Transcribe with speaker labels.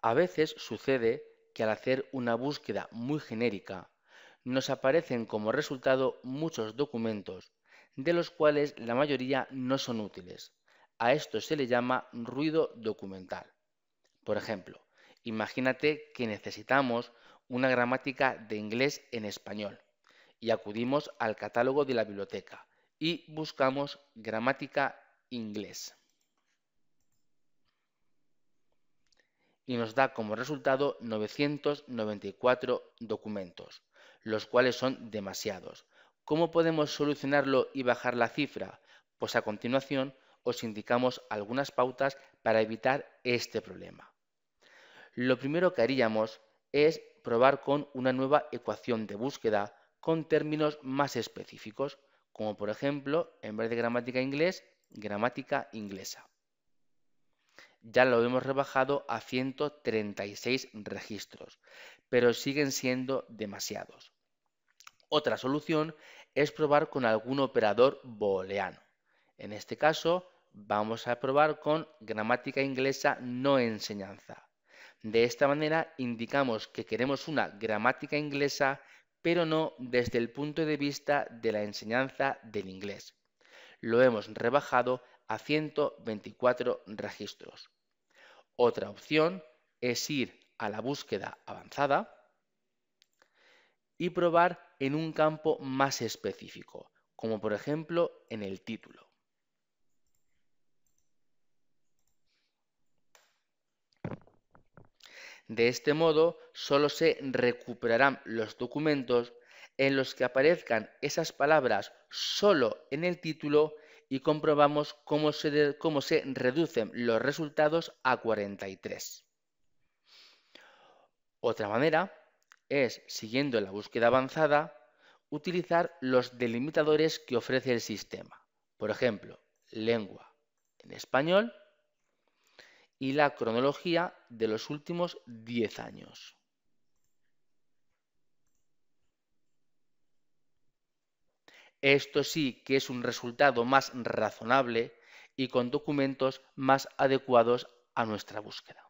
Speaker 1: A veces sucede que al hacer una búsqueda muy genérica, nos aparecen como resultado muchos documentos, de los cuales la mayoría no son útiles. A esto se le llama ruido documental. Por ejemplo, imagínate que necesitamos una gramática de inglés en español y acudimos al catálogo de la biblioteca y buscamos gramática inglés. y nos da como resultado 994 documentos, los cuales son demasiados. ¿Cómo podemos solucionarlo y bajar la cifra? Pues a continuación os indicamos algunas pautas para evitar este problema. Lo primero que haríamos es probar con una nueva ecuación de búsqueda con términos más específicos, como por ejemplo, en vez de gramática inglés, gramática inglesa ya lo hemos rebajado a 136 registros, pero siguen siendo demasiados. Otra solución es probar con algún operador booleano. En este caso, vamos a probar con gramática inglesa no enseñanza. De esta manera indicamos que queremos una gramática inglesa, pero no desde el punto de vista de la enseñanza del inglés. Lo hemos rebajado a 124 registros. Otra opción es ir a la búsqueda avanzada y probar en un campo más específico, como por ejemplo en el título. De este modo, solo se recuperarán los documentos en los que aparezcan esas palabras solo en el título y comprobamos cómo se, cómo se reducen los resultados a 43. Otra manera es, siguiendo la búsqueda avanzada, utilizar los delimitadores que ofrece el sistema. Por ejemplo, lengua en español y la cronología de los últimos 10 años. Esto sí que es un resultado más razonable y con documentos más adecuados a nuestra búsqueda.